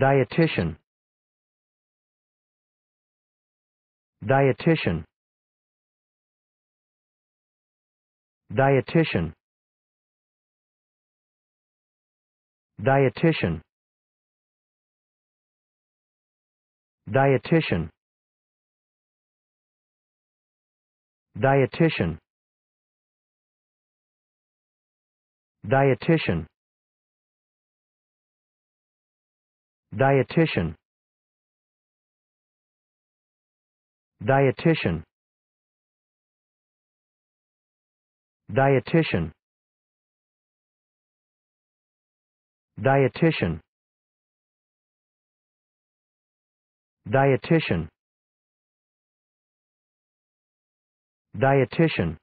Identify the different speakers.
Speaker 1: dietitian dietitian dietitian dietitian dietitian dietitian dietitian dietitian dietitian dietitian dietitian dietitian dietitian